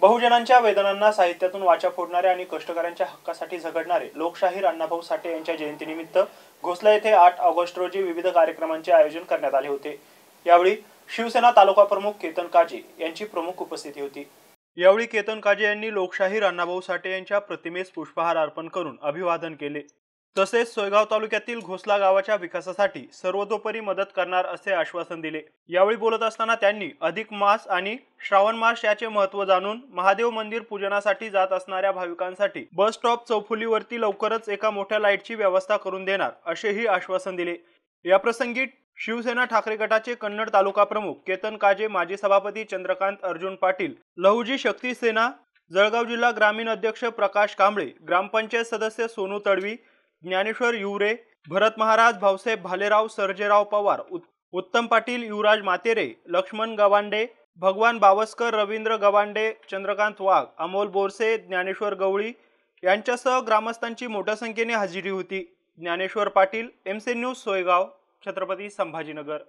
बहुजनांच्या वेदनांना साहित्यातून वाचा फोडणारे आणि कष्टकऱ्यांच्या हक्कासाठी झगडणारे लोकशाहीर अण्णाभाऊ साठे यांच्या जयंतीनिमित्त घोसला येथे आठ ऑगस्ट रोजी विविध कार्यक्रमांचे आयोजन करण्यात आले होते यावेळी शिवसेना तालुका प्रमुख केतन काजे यांची प्रमुख उपस्थिती होती यावेळी केतन काजे यांनी लोकशाहीर अण्णाभाऊ साठे यांच्या प्रतिमेस पुष्पहार अर्पण करून अभिवादन केले तसेच सोयगाव तालुक्यातील घोसला गावाच्या विकासासाठी सर्वतोपरी मदत करणार असे आश्वासन दिले यावेळी बोलत असताना त्यांनी अधिक मास आणि श्रावण मास याचे महत्व जाणून महादेव मंदिर पूजनासाठी जात असणाऱ्या भाविकांसाठी बस स्टॉप चौफुलीवरती लवकरच एका मोठ्या लाईटची व्यवस्था करून देणार असेही आश्वासन दिले याप्रसंगी शिवसेना ठाकरे गटाचे कन्नड तालुका प्रमुख केतन काजे माजी सभापती चंद्रकांत अर्जुन पाटील लहुजी शक्ती सेना जळगाव जिल्हा ग्रामीण अध्यक्ष प्रकाश कांबळे ग्रामपंचायत सदस्य सोनू तडवी ज्ञानेश्वर युवरे भरत महाराज भाऊसाहेब भालेराव सर्जेराव पवार उत्तम पाटील युवराज मातेरे लक्ष्मण गवांडे भगवान बावस्कर रवींद्र गवांडे चंद्रकांत वाघ अमोल बोरसे ज्ञानेश्वर गवळी यांच्यासह ग्रामस्थांची मोठ्या संख्येने हजेरी होती ज्ञानेश्वर पाटील सी न्यूज सोयगाव छत्रपती संभाजीनगर